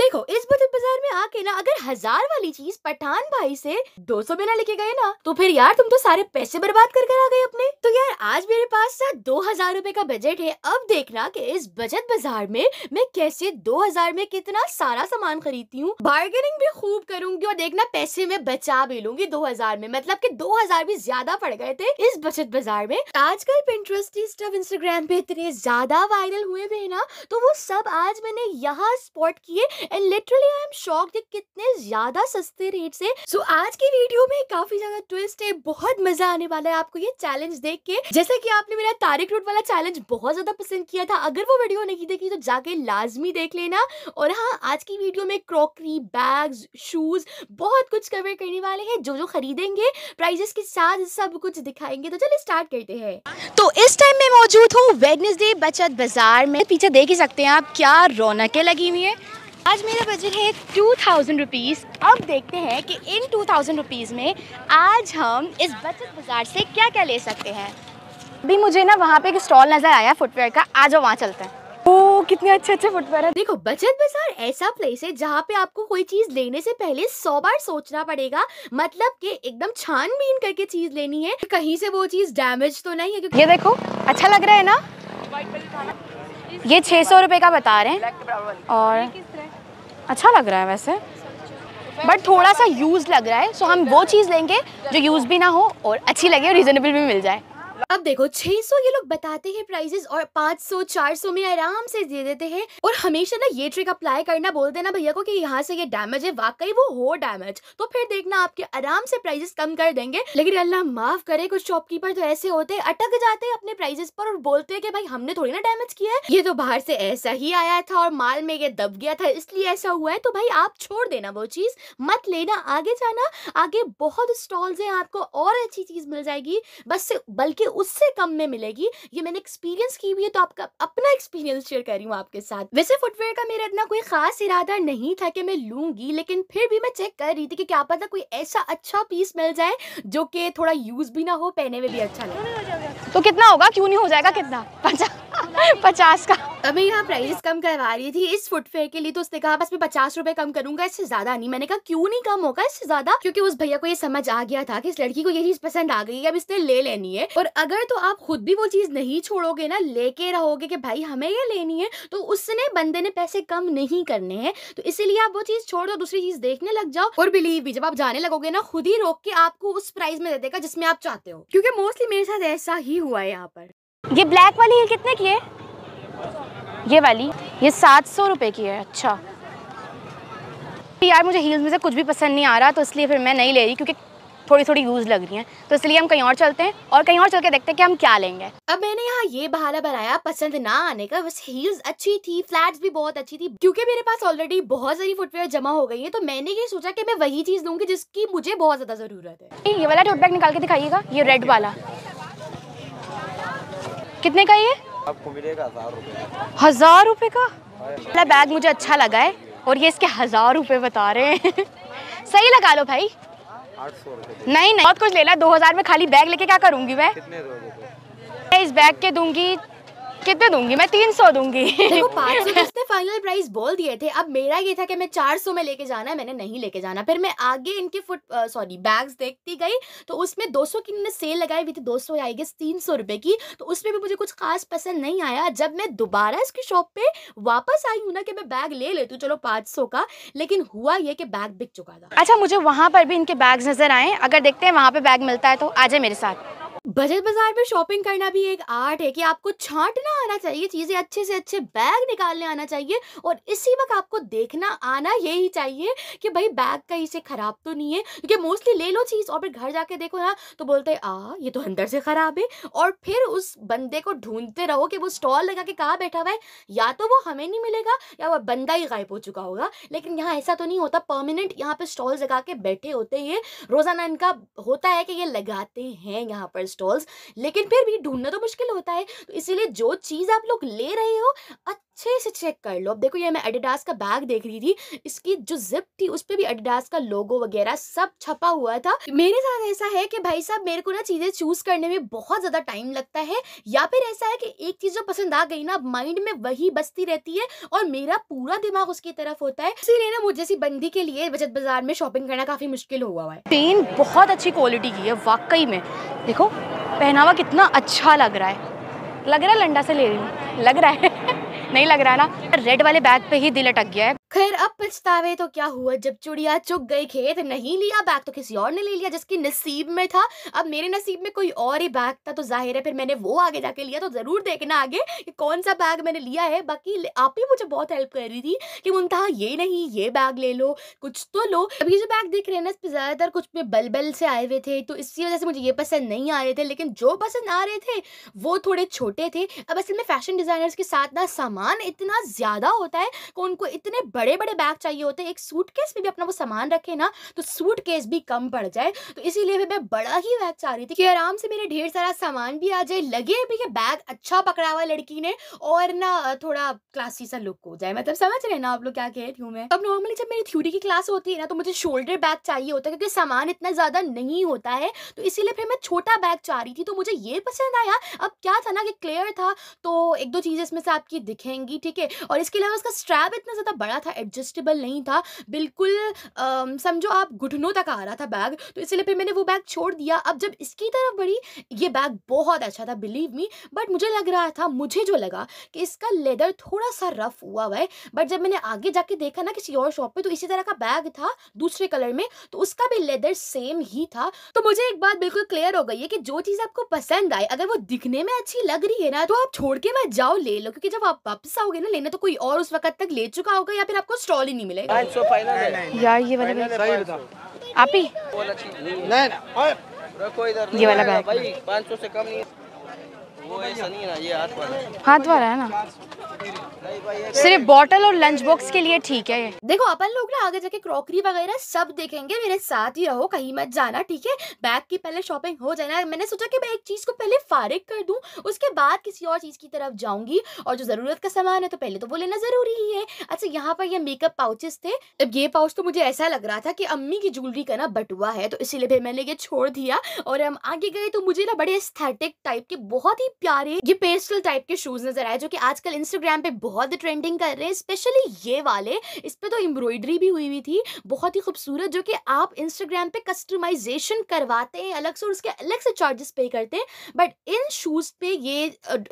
देखो इस बचत बाजार में आके ना अगर हजार वाली चीज पठान भाई से 200 सौ बिना लेके गए ना तो फिर यार तुम तो सारे पैसे बर्बाद कर कर आ गए अपने तो यार आज मेरे पास दो हजार रूपए का बजट है अब देखना कि इस बजट बाजार में मैं कैसे दो हजार में कितना सारा सामान खरीदती हूँ बार्गेनिंग भी खूब करूंगी और देखना पैसे में बचा भी लूंगी दो हजार में मतलब की दो हजार भी ज्यादा पड़ गए थे इस बचत बाजार में आजकल पिंट्रस्ट स्टफ इंस्टाग्राम पे इतने ज्यादा वायरल हुए हुए ना तो वो सब आज मैंने यहाँ स्पॉट किए and literally I am shock कि कितने ज्यादा सस्ते रेट से सो so, आज की वीडियो में काफी ज्यादा ट्विस्ट है बहुत मजा आने वाला है आपको ये चैलेंज देख के जैसे कि आपने मेरा तारिक रूट वाला चैलेंज बहुत ज्यादा पसंद किया था अगर वो वीडियो नहीं देखी तो जाके लाजमी देख लेना और हाँ आज की वीडियो में क्रॉकरी बैग्स शूज बहुत कुछ कवर करने वाले हैं जो जो खरीदेंगे प्राइजेस के साथ सब कुछ दिखाएंगे तो चलिए स्टार्ट करते हैं तो इस टाइम मैं मौजूद हूँ वेडनेसडे बचत बाजार में पीछे देख ही सकते हैं आप क्या रौनकें लगी हुई है आज मेरा बजट है टू थाउजेंड रुपीज़ अब देखते हैं कि इन टू थाउजेंड रुपीज़ में आज हम इस बचत बाज़ार से क्या क्या ले सकते हैं अभी मुझे ना वहाँ पे एक स्टॉल नज़र आया फुटवेयर का आज वहाँ चलते हैं ओ कितने अच्छे अच्छे फुटवेयर है देखो बचत बाजार ऐसा प्लेस है जहाँ पे आपको कोई चीज लेने से पहले सौ बार सोचना पड़ेगा मतलब कि एकदम छानबीन करके चीज लेनी है कहीं से वो चीज डैमेज तो नहीं है क्योंकि ये देखो अच्छा लग रहा है ना ये छह सौ रुपए का बता रहे हैं और अच्छा लग रहा है वैसे बट थोड़ा सा यूज़ लग रहा है सो हम वो चीज़ लेंगे जो यूज़ भी ना हो और अच्छी लगे और रीज़नेबल भी मिल जाए अब देखो 600 ये लोग बताते हैं प्राइजेस और 500 400 में आराम से दे देते हैं और हमेशा ना ये ट्रिक अप्लाई करना बोलते ना भैया को कि यहाँ से ये डैमेज है वाकई वो हो डैमेज तो फिर देखना आपके आराम से प्राइजेस कम कर देंगे लेकिन अल्लाह माफ करे कुछ शॉपकीपर तो ऐसे होते अटक जाते हैं अपने प्राइजेस पर और बोलते हैं कि भाई हमने थोड़ी ना डैमेज किया है ये तो बाहर से ऐसा ही आया था और माल में ये दब गया था इसलिए ऐसा हुआ है तो भाई आप छोड़ देना वो चीज मत लेना आगे जाना आगे बहुत स्टॉल्स है आपको और अच्छी चीज मिल जाएगी बस बल्कि उससे कम में मिलेगी ये मैंने एक्सपीरियंस की हुई है तो आपका अपना एक्सपीरियंस शेयर कर रही हूँ आपके साथ वैसे फुटवेयर का मेरा इतना कोई खास इरादा नहीं था कि मैं लूंगी लेकिन फिर भी मैं चेक कर रही थी कि क्या पता कोई ऐसा अच्छा पीस मिल जाए जो कि थोड़ा यूज़ भी ना हो पहने में भी अच्छा लगे तो कितना होगा क्यों नहीं हो जाएगा कितना अच्छा पचास का अभी यहाँ प्राइस कम करवा रही थी इस फुटफेयर के लिए तो उसने कहा बस मैं पचास रुपए कम करूंगा इससे ज्यादा नहीं मैंने कहा क्यों नहीं कम होगा इससे ज्यादा क्योंकि उस भैया को ये समझ आ गया था कि इस लड़की को ये चीज पसंद आ गई अब इसने ले लेनी है और अगर तो आप खुद भी वो चीज नहीं छोड़ोगे ना लेके रहोगे की भाई हमें ये लेनी है तो उसने बंदे ने पैसे कम नहीं करने हैं तो इसीलिए आप वो चीज छोड़ दो दूसरी चीज देखने लग जाओ और बिलीव भी जब आप जाने लगोगे ना खुद ही रोक के आपको उस प्राइस में दे देगा जिसमें आप चाहते हो क्योंकि मोस्टली मेरे साथ ऐसा ही हुआ है यहाँ पर ये ब्लैक वाली है कितने की है ये वाली ये सात सौ रुपये की है अच्छा यार मुझे हील्स में से कुछ भी पसंद नहीं आ रहा तो इसलिए फिर मैं नहीं ले रही क्योंकि थोड़ी थोड़ी यूज़ लग रही हैं तो इसलिए हम कहीं और चलते हैं और कहीं और चल के देखते हैं कि हम क्या लेंगे अब मैंने यहाँ ये बहाना बनाया पसंद ना आने का बस हील्स अच्छी थी फ्लैट्स भी बहुत अच्छी थी क्योंकि मेरे पास ऑलरेडी बहुत सारी फुटवेयर जमा हो गई है तो मैंने ये सोचा कि मैं वही चीज़ लूंगी जिसकी मुझे बहुत ज़्यादा ज़रूरत है ये वाला टोट बैग निकाल के दिखाइएगा ये रेड वाला कितने का ये आपको मिलेगा हजार रुपए हजार का पहला बैग मुझे अच्छा लगा है और ये इसके हजार रुपए बता रहे हैं सही लगा लो भाई नहीं नहीं बहुत कुछ लेना दो हजार में खाली बैग लेके क्या करूंगी मैं तो? मैं इस बैग के दूंगी कितने दूंगी मैं तीन सौ दूंगी पाँच सौ तो उसने फाइनल प्राइस बोल दिए थे अब मेरा ये था कि मैं चार सौ में लेके जाना है मैंने नहीं लेके जाना फिर मैं आगे इनके फुट सॉरी बैग्स देखती गई तो उसमें दो सौ की सेल लगाई हुई थी दो सौ आई गेस तीन सौ रुपए की तो उसमें भी मुझे कुछ खास पसंद नहीं आया जब मैं दोबारा इसकी शॉप पे वापस आई हूँ ना कि मैं बैग ले लेती हूँ चलो पाँच सौ का लेकिन हुआ ये कि बैग बिक चुका था अच्छा मुझे वहाँ पर भी इनके बैग नजर आए अगर देखते हैं वहाँ पे बैग मिलता है तो आ जाए मेरे साथ बजट बाजार में शॉपिंग करना भी एक आर्ट है कि आपको छांटना आना चाहिए चीजें अच्छे से अच्छे बैग निकालने आना चाहिए और इसी वक्त आपको देखना आना यही चाहिए कि भाई बैग कहीं से खराब तो नहीं है क्योंकि मोस्टली ले लो चीज और फिर घर जाके देखो ना तो बोलते हैं आ ये तो अंदर से खराब है और फिर उस बंदे को ढूंढते रहो कि वो स्टॉल लगा के कहाँ बैठा हुआ है या तो वो हमें नहीं मिलेगा या वह बंदा ही गायब हो चुका होगा लेकिन यहाँ ऐसा तो नहीं होता परमानेंट यहाँ पे स्टॉल लगा के बैठे होते हैं रोजाना इनका होता है कि ये लगाते हैं यहाँ पर स्टॉल्स लेकिन फिर भी ढूंढना तो मुश्किल होता है तो इसीलिए जो चीज़ आप लोग ले रहे हो अच्छे से चेक कर लो अब देखो ये मैं एडिडास का बैग देख रही थी इसकी जो जिप थी उस पर भी एडिडास का लोगो वगैरह सब छपा हुआ था मेरे साथ ऐसा है कि भाई साहब मेरे को ना चीज़ें चूज करने में बहुत ज़्यादा टाइम लगता है या फिर ऐसा है कि एक चीज़ जो पसंद आ गई ना माइंड में वही बसती रहती है और मेरा पूरा दिमाग उसकी तरफ होता है इसीलिए ना मुझे सी बंदी के लिए बचत बाजार में शॉपिंग करना काफ़ी मुश्किल हुआ है पेन बहुत अच्छी क्वालिटी की है वाकई में देखो पहनावा कितना अच्छा लग रहा है लग रहा है लंडा से ले रही हूँ लग रहा है नहीं लग रहा ना रेड वाले बैग पे ही दिल अटक गया है फिर अब पछतावे तो क्या हुआ जब चुड़िया चुग गई खेत नहीं लिया बैग तो किसी और ने ले लिया जिसकी नसीब में था अब मेरे नसीब में कोई और ही बैग था तो जाहिर है फिर मैंने वो आगे जाके लिया तो ज़रूर देखना आगे कि कौन सा बैग मैंने लिया है बाकी आप ही मुझे बहुत हेल्प कर रही थी कि कहा ये नहीं ये बैग ले लो कुछ तो लो अब ये जो बैग देख रहे हैं ना इस पर ज़्यादातर कुछ में बलबल से आए हुए थे तो इसी वजह से मुझे ये पसंद नहीं आ रहे थे लेकिन जो पसंद आ रहे थे वो थोड़े छोटे थे अब असल में फैशन डिज़ाइनर्स के साथ ना सामान इतना ज़्यादा होता है कि उनको इतने बड़े बड़े बैग चाहिए होते हैं एक सूट केस में भी अपना वो सामान रखे ना तो सूट केस भी कम पड़ जाए तो इसीलिए मैं बड़ा ही बैग चाह रही थी कि आराम से मेरे ढेर सारा सामान भी आ जाए लगे भी कि बैग अच्छा पकड़ा हुआ लड़की ने और ना थोड़ा क्लासी सा लुक हो जाए मतलब समझ रहे ना आप लोग क्या कह रही हूँ मैं अब नॉर्मली जब मेरी थ्यूरी की क्लास होती है ना तो मुझे शोल्डर बैग चाहिए होता है क्योंकि सामान इतना ज़्यादा नहीं होता है तो इसीलिए फिर मैं छोटा बैग चाह रही थी तो मुझे ये पसंद आया अब क्या था ना कि क्लियर था तो एक दो चीज़ें इसमें से आपकी दिखेंगी ठीक है और इसके अलावा उसका स्ट्रैप इतना ज़्यादा बड़ा था एडजस्टेबल नहीं था बिल्कुल समझो आप घुटनों तक आ रहा था बैग तो इसलिए फिर मैंने वो बैग छोड़ दिया अब जब इसकी तरफ बढ़ी ये बैग बहुत अच्छा था बिलीव मी बट मुझे लग रहा था मुझे जो लगा कि इसका लेदर थोड़ा सा रफ हुआ हुआ है बट जब मैंने आगे जाके देखा ना किसी और शॉप पे तो इसी तरह का बैग था दूसरे कलर में तो उसका भी लेदर सेम ही था तो मुझे एक बात बिल्कुल क्लियर हो गई है कि जो चीज़ आपको पसंद आए अगर वो दिखने में अच्छी लग रही है ना तो आप छोड़ के मैं जाओ ले लो क्योंकि जब आप वापस आओगे ना लेना तो कोई और उस वक्त तक ले चुका होगा या फिर आपको स्टॉल ही नहीं मिलेगा यार ये वाला आप ही ये वाला बैग पाँच सौ से कम नहीं हाथ वाला है ना सिर्फ बॉटल और लंच बॉक्स के लिए ठीक है देखो अपन लोग ना आगे जाके क्रॉकरी वगैरह सब देखेंगे मेरे साथ ही रहो कहीं मत जाना ठीक है बैग की पहले शॉपिंग हो जाए ना मैंने सोचा कि मैं एक चीज को पहले फारिग कर दूं उसके बाद किसी और चीज की तरफ जाऊंगी और जो जरूरत का सामान है तो पहले तो वो लेना जरूरी ही है अच्छा यहाँ पर ये मेकअप पाउचेस थे अब ये पाउच तो मुझे ऐसा लग रहा था की अम्मी की ज्वेलरी का ना बटुआ है तो इसीलिए फिर मैंने ये छोड़ दिया और हम आगे गए तो मुझे ना बड़े स्थेटिक टाइप के बहुत ही प्यारे ये पेस्टल टाइप के शूज नजर आए जो की आजकल इंस्टाग्राम इंस्टाग्राम पे बहुत ट्रेंडिंग कर रहे हैं स्पेशली ये वाले इस पर तो एम्ब्रॉयडरी भी हुई हुई थी बहुत ही खूबसूरत जो कि आप इंस्टाग्राम पे कस्टमाइजेशन करवाते हैं अलग से और उसके अलग से चार्जेस पे करते हैं बट इन शूज़ पे ये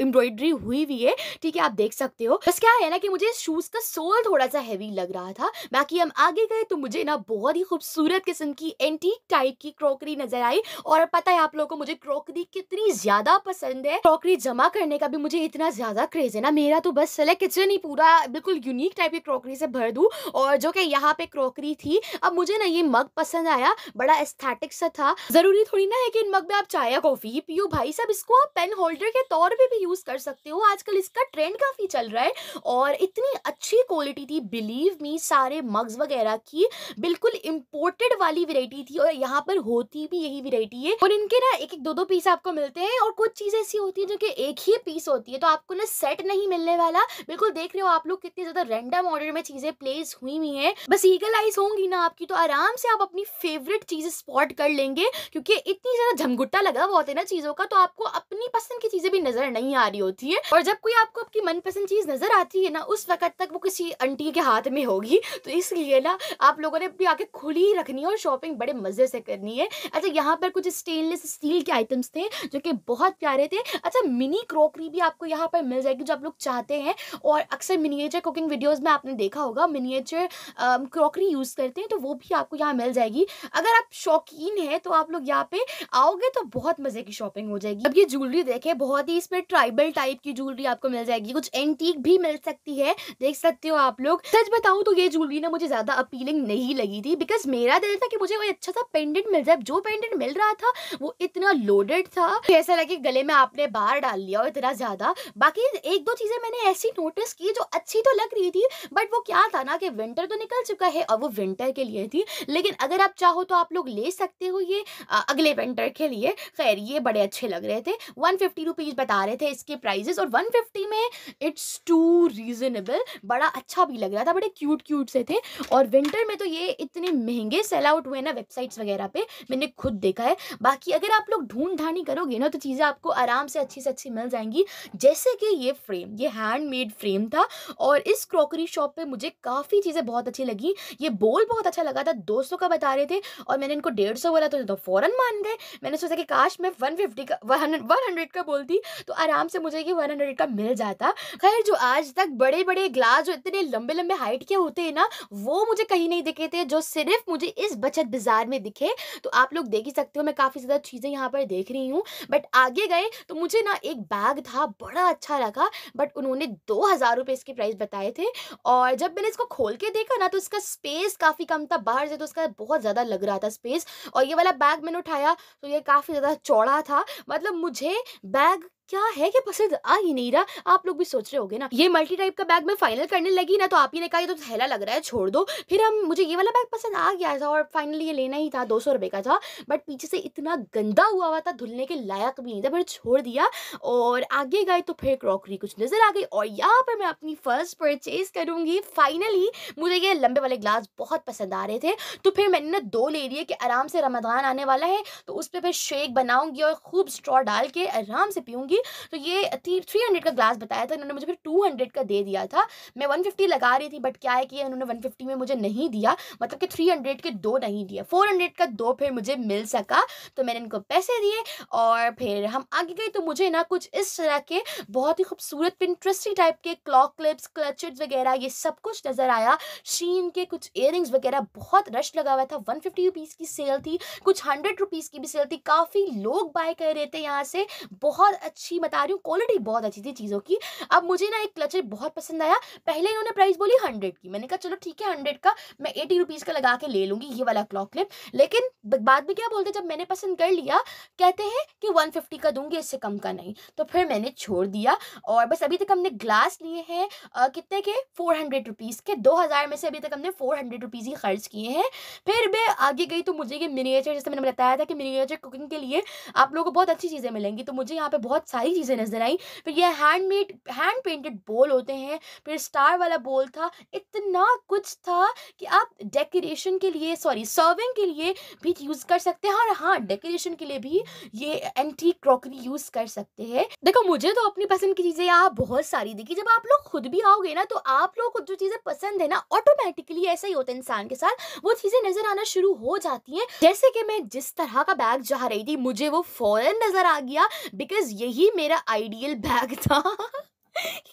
एम्ब्रॉयडरी हुई हुई है ठीक है आप देख सकते हो बस क्या है ना कि मुझे इस शूज़ का सोल थोड़ा सा हैवी लग रहा था बाकी हम आगे गए तो मुझे ना बहुत ही खूबसूरत किस्म की एंटीक टाइप की क्रॉकरी नजर आई और पता है आप लोगों को मुझे क्रॉकरी कितनी ज्यादा पसंद है क्रॉकरी जमा करने का भी मुझे इतना ज्यादा क्रेज है ना मेरा तो बस चले किचन ही पूरा बिल्कुल यूनिक टाइप की क्रॉकरी से भर दूँ और जो कि यहाँ पे क्रॉकरी थी अब मुझे ना ये मग पसंद आया बड़ा एस्थेटिक सा था ज़रूरी थोड़ी ना है कि इन मग में आप चाय या कॉफ़ी ही पियो भाई साहब इसको आप पेन होल्डर के तौर पर भी यूज़ कर सकते हो आजकल इसका ट्रेंड काफ़ी चल रहा है और इतनी अच्छी क्वालिटी थी बिलीव मी सारे मग्स वगैरह की बिल्कुल इम्पोर्टेड वाली वेराइटी थी और यहाँ पर होती भी यही वेराइटी है और इनके ना एक एक दो दो पीस आपको मिलते हैं और कुछ चीज ऐसी होती है जो कि एक ही पीस होती है तो आपको ना सेट नहीं मिलने वाला वाला बिल्कुल देख रहे हो आप लोग कितनी ज़्यादा रैंडम ऑर्डर में चीज़ें प्लेस हुई हुई हैं बस ईगल आइज होंगी ना आपकी तो आराम से आप अपनी फेवरेट चीज़ें स्पॉट कर लेंगे क्योंकि इतनी ज़्यादा झमगुट्टा लगा हुआ होता है ना चीज़ों का तो आपको अपनी पसंद की चीज़ें भी नज़र नहीं आ रही होती है और जब कोई आपको आपकी मनपसंद चीज़ नज़र आती है ना उस वक्त तक वो किसी अंटी के हाथ में होगी तो इसलिए ना आप लोगों ने अपनी आगे खुली ही रखनी है और शॉपिंग बड़े मज़े से करनी है अच्छा यहाँ पर कुछ स्टेनलेस स्टील के आइटम्स थे जो कि बहुत प्यारे थे अच्छा मिनी क्रोकरी भी आपको यहाँ पर मिल जाएगी जो आप लोग चाहते हैं और अक्सर मिनिएचर कुकिंग वीडियोज़ में आपने देखा होगा मिनिएचर क्रॉकरी यूज़ करते हैं तो वो भी आपको यहाँ मिल जाएगी अगर आप शौकीन हैं तो आप लोग यहाँ पे आओगे तो बहुत मज़े की शॉपिंग हो जाएगी अब ये ज्वेलरी देखें बहुत ही इसमें ट्राइबल टाइप की ज्वेलरी आपको मिल जाएगी कुछ एंटीक भी मिल सकती है देख सकते हो आप लोग सच बताऊँ तो ये ज्वेलरी ना मुझे ज़्यादा अपीलिंग नहीं लगी थी बिकॉज मेरा दिल था कि मुझे कोई अच्छा सा पेंडेंट मिल जाए जो पेंडेंट मिल रहा था वो इतना लोडेड था ऐसा लगे गले में आपने बाहर डाल लिया और इतना ज़्यादा बाकी एक दो चीज़ें मैंने ऐसी नोटिस की जो अच्छी तो लग रही थी बट वो था ना कि विंटर तो निकल चुका है और वो विंटर के लिए थी लेकिन अगर आप चाहो तो आप लोग ले सकते हो ये अगले विंटर के लिए खैर ये बड़े अच्छे लग रहे थे वन फिफ्टी बता रहे थे इसके प्राइजेस और वन में इट्स टू रीज़नेबल बड़ा अच्छा भी लग रहा था बड़े क्यूट क्यूट से थे और विंटर में तो ये इतने महंगे सेल आउट हुए ना वेबसाइट्स वगैरह पे मैंने खुद देखा है बाकी अगर आप लोग ढूंढ ढाणी करोगे ना तो चीज़ें आपको आराम से अच्छी से अच्छी मिल जाएंगी जैसे कि ये फ्रेम ये हैंडमेड फ्रेम था और इस क्रॉकरी शॉप पर मुझे काफ़ी चीज़ें बहुत अच्छी लगी ये बोल बहुत अच्छा लगा था दो का बता रहे थे और मैंने इनको डेढ़ सौ बोला तो, तो फ़ौर मान गए मैंने सोचा कि काश मैं वन फिफ्टी का वन हंड्रेड का बोलती तो आराम से मुझे ये वन हंड्रेड का मिल जाता खैर जो आज तक बड़े बड़े ग्लास जो इतने लंबे लंबे हाइट के होते हैं ना वो मुझे कहीं नहीं दिखे थे जो सिर्फ मुझे इस बचत बाज़ार में दिखे तो आप लोग देख ही सकते हो मैं काफ़ी ज़्यादा चीज़ें यहाँ पर देख रही हूँ बट आगे गए तो मुझे ना एक बैग था बड़ा अच्छा लगा बट उन्होंने दो हज़ार रुपये इसके प्राइस बताए थे और जब मैंने इसको खोल के देखा ना तो इसका स्पेस काफ़ी कम था बाहर से तो उसका बहुत ज़्यादा लग रहा था स्पेस और ये वाला बैग मैंने उठाया तो ये काफ़ी ज़्यादा चौड़ा था मतलब मुझे बैग क्या है ये पसंद आ ही नहीं रहा आप लोग भी सोच रहे होगे ना ये मल्टी टाइप का बैग मैं फाइनल करने लगी ना तो आप ही ने कहा ये तो थैला लग रहा है छोड़ दो फिर हम मुझे ये वाला बैग पसंद आ गया था और फाइनली ये लेना ही था दो सौ रुपये का था बट पीछे से इतना गंदा हुआ हुआ था धुलने के लायक भी नहीं था मैंने छोड़ दिया और आगे गए तो फिर क्रॉकरी कुछ नज़र आ गई और यहाँ पर मैं अपनी फर्स्ट परचेज करूँगी फाइनली मुझे ये लंबे वाले ग्लास बहुत पसंद आ रहे थे तो फिर मैंने ना दो ले लिए कि आराम से रमदान आने वाला है तो उस पर फिर शेक बनाऊँगी और खूब स्ट्रॉ डाल के आराम से पीऊँगी थी तो ये थी थ्री हंड्रेड का ग्लास बताया था इन्होंने मुझे फिर टू हंड्रेड का दे दिया था मैं वन फिफ्टी लगा रही थी बट क्या है कि इन्होंने वन फिफ्टी में मुझे नहीं दिया मतलब कि थ्री हंड्रेड के दो नहीं दिए फोर हंड्रेड का दो फिर मुझे मिल सका तो मैंने इनको पैसे दिए और फिर हम आगे गए तो मुझे ना कुछ इस तरह के बहुत ही खूबसूरत इंटरेस्टिंग टाइप के क्लॉक क्लिप्स क्लच वगैरह ये सब कुछ नज़र आया शीन के कुछ इयर वगैरह बहुत रश लगा हुआ था वन फिफ्टी की सेल थी कुछ हंड्रेड रुपीज़ की भी सेल थी काफ़ी लोग बाय कर रहे थे यहाँ से बहुत अच्छी अच्छी बता रही हूँ क्वालिटी बहुत अच्छी थी चीज़ों की अब मुझे ना एक क्लचर बहुत पसंद आया पहले इन्होंने प्राइस बोली हंड्रेड की मैंने कहा चलो ठीक है हंड्रेड का मैं एटी रुपीज़ का लगा के ले लूँगी ये वाला क्लॉक क्लिप लेकिन बाद में क्या बोलते जब मैंने पसंद कर लिया कहते हैं कि वन का दूंगी इससे कम का नहीं तो फिर मैंने छोड़ दिया और बस अभी तक हमने ग्लास लिए हैं कितने के फोर हंड्रेड रुपीज़ के दो हज़ार में से अभी तक हमने फोर हंड्रेड रुपीज़ ही खर्च किए हैं फिर मैं आगे गई तो मुझे ये मिनिएचर जैसे मैंने बताया था कि मिनिएचर कुकिंग के लिए आप लोगों को बहुत अच्छी चीज़ें मिलेंगी तो मुझे यहाँ पे बहुत सारे सारी चीज़ें नज़र आई फिर यह हैंडमेड हैंड पेंटेड बोल होते हैं फिर स्टार वाला बोल था इतना कुछ था कि आप डेकोरेशन के लिए सॉरी सर्विंग के लिए भी यूज़ कर सकते हैं और हाँ डेकोरेशन के लिए भी ये एंटी क्रॉकरी यूज़ कर सकते हैं देखो मुझे तो अपनी पसंद की चीज़ें यहाँ बहुत सारी दिखी जब आप लोग खुद भी आओगे ना तो आप लोग को जो चीज़ें पसंद है ना ऑटोमेटिकली ऐसा ही होता है इंसान के साथ वो चीज़ें नज़र आना शुरू हो जाती हैं जैसे कि मैं जिस तरह का बैग जा रही थी मुझे वो फ़ौरन नज़र आ गया बिकॉज यही ये मेरा आइडियल बैग था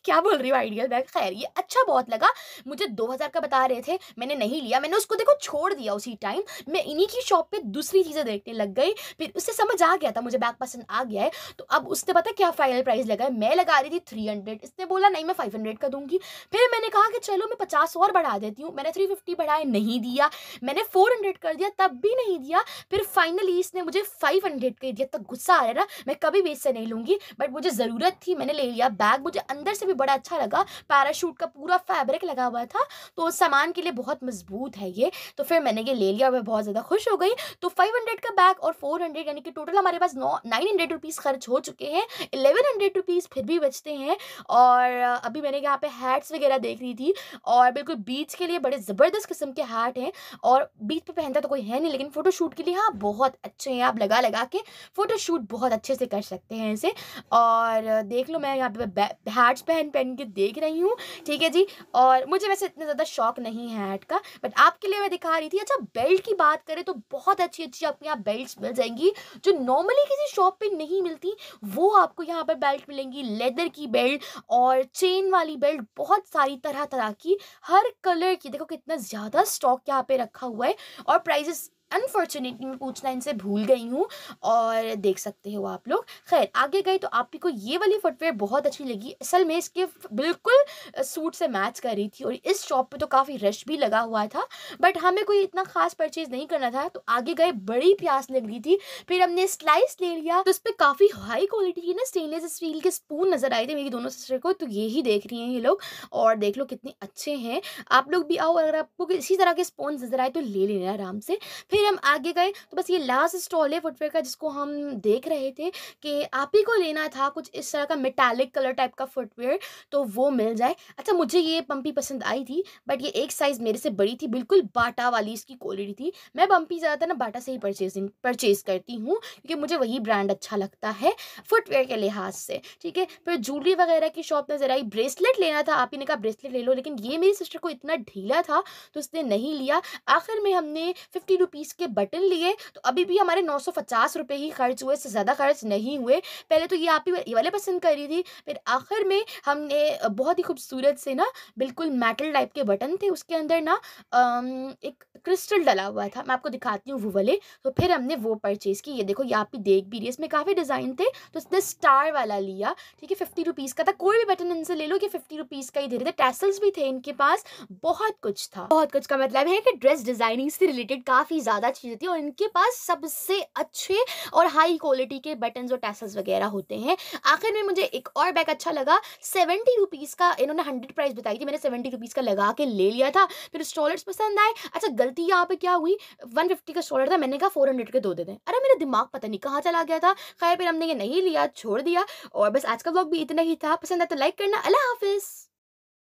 क्या बोल रही हो आइडियल बैग खैर ये अच्छा बहुत लगा मुझे दो हज़ार का बता रहे थे मैंने नहीं लिया मैंने उसको देखो छोड़ दिया उसी टाइम मैं इन्हीं की शॉप पे दूसरी चीज़ें देखने लग गई फिर उससे समझ आ गया था मुझे बैग पसंद आ गया है तो अब उसने पता क्या फाइनल प्राइस लगाया मैं लगा रही थी थ्री हंड्रेड इसने बोला नहीं मैं फाइव हंड्रेड का दूंगी फिर मैंने कहा कि चलो मैं पचास और बढ़ा देती हूँ मैंने थ्री फिफ्टी बढ़ाए नहीं दिया मैंने फोर हंड्रेड कर दिया तब भी नहीं दिया फिर फाइनली इसने मुझे फाइव हंड्रेड दिया तब गुस्सा आ रहा ना मैं कभी भी इससे नहीं लूँगी बट मुझे ज़रूरत थी मैंने ले लिया बैग मुझे अंदर से भी बड़ा अच्छा लगा पैराशूट का पूरा फैब्रिक लगा हुआ था तो सामान के लिए बहुत मजबूत है ये तो फिर मैंने ये ले लिया और मैं बहुत ज़्यादा खुश हो गई तो फाइव का बैग और फोर यानी कि टोटल हमारे पास नौ नाइन हंड्रेड रुपीज़ खर्च हो चुके हैं इलेवन हंड्रेड रुपीज़ फिर भी बचते हैं और अभी मैंने यहाँ पे हैट्स वगैरह देख रही थी और बिल्कुल बीच के लिए बड़े ज़बरदस्त किस्म के हैट हैं और बीच पे पहनता तो कोई है नहीं लेकिन फ़ोटोशूट के लिए हाँ बहुत अच्छे हैं आप लगा लगा के फ़ोटोशूट बहुत अच्छे से कर सकते हैं इसे और देख लो मैं यहाँ पे हैट्स पहन पहन के देख रही हूँ ठीक है जी और मुझे वैसे इतना ज़्यादा शौक नहीं है हैट का बट आपके लिए मैं दिखा रही थी अच्छा बेल्ट की बात करें तो बहुत अच्छी अच्छी आपको यहाँ बेल्ट मिल जाएंगी जो नॉर्मली किसी शॉप पर नहीं मिलती वो आपको यहाँ पर बेल्ट मिलेंगी लेदर की बेल्ट और चेन वाली बेल्ट बहुत सारी तरह तरह की हर कलर की देखो कितना ज़्यादा स्टॉक यहाँ पर रखा हुआ है और प्राइजेस अनफॉर्चुनेटली मैं पूछना इनसे भूल गई हूँ और देख सकते हो आप लोग खैर आगे गए तो आप को ये वाली फुटवेयर बहुत अच्छी लगी असल में इसके बिल्कुल सूट से मैच कर रही थी और इस शॉप पे तो काफ़ी रश भी लगा हुआ था बट हमें कोई इतना खास परचेज़ नहीं करना था तो आगे गए बड़ी प्यास लग रही थी फिर हमने स्लाइस ले लिया तो उस पर काफ़ी हाई क्वालिटी की ना स्टेनलेस स्टील के स्पून नज़र आए थे मेरी दोनों सिस्टर को तो ये ही देख रही हैं ये लोग और देख लो कितने अच्छे हैं आप लोग भी आओ अगर आपको इसी तरह के स्पून नज़र आए तो ले लेना आराम से फिर फिर हम आगे गए तो बस ये लास्ट स्टॉल है फुटवेयर का जिसको हम देख रहे थे कि आप ही को लेना था कुछ इस तरह का मेटालिक कलर टाइप का फुटवेयर तो वो मिल जाए अच्छा मुझे ये पम्पी पसंद आई थी बट ये एक साइज़ मेरे से बड़ी थी बिल्कुल बाटा वाली इसकी क्वालिटी थी मैं पम्पी ज़्यादातर ना बाटा से ही परचेजिंग परचेज़ करती हूँ क्योंकि मुझे वही ब्रांड अच्छा लगता है फुटवेयर के लिहाज से ठीक है फिर ज्वेलरी वगैरह की शॉप नज़र आई ब्रेसलेट लेना था आप ही ने कहा ब्रेसलेट ले लो लेकिन ये मेरी सिस्टर को इतना ढीला था तो उसने नहीं लिया आखिर में हमने फिफ्टी रुपीज़ इसके बटन लिए तो अभी भी हमारे नौ सौ ही खर्च हुए इससे ज़्यादा खर्च नहीं हुए पहले तो ये आप ही वाले पसंद रही थी फिर आखिर में हमने बहुत ही खूबसूरत से ना बिल्कुल मेटल टाइप के बटन थे उसके अंदर ना एक क्रिस्टल डला हुआ था मैं आपको दिखाती हूँ वो वाले तो फिर हमने वो परचेज़ की ये देखो ये आप ही देख भी रही इसमें काफ़ी डिज़ाइन थे तो उसने स्टार वाला लिया ठीक है फिफ्टी रुपीज़ का था कोई भी बटन इनसे ले लो कि फिफ्टी रुपीज़ का ही दे रहे थे टेसल्स भी थे इनके पास बहुत कुछ था बहुत कुछ का मतलब है कि ड्रेस डिज़ाइनिंग से रिलेटेड काफ़ी ज़्यादा ज़्यादा चीज़ें थी और इनके पास सबसे अच्छे और हाई क्वालिटी के बटन्स और टैसल्स वगैरह होते हैं आखिर में मुझे एक और बैग अच्छा लगा सेवेंटी रुपीज़ का इन्होंने हंड्रेड प्राइस बताई थी मैंने सेवेंटी रुपीज़ का लगा के ले लिया था फिर स्टॉलर्स पसंद आए अच्छा गलती यहाँ पर क्या हुई वन फिफ्टी का स्टॉलर था मैंने कहा फोर हंड्रेड के दो दे दें अरे मेरा दिमाग पता नहीं कहाँ चला गया था खैर फिर हमने ये नहीं लिया छोड़ दिया और बस आज का ब्लॉग भी इतना ही था पसंद आया तो लाइक करना अल्लाह हाफिज़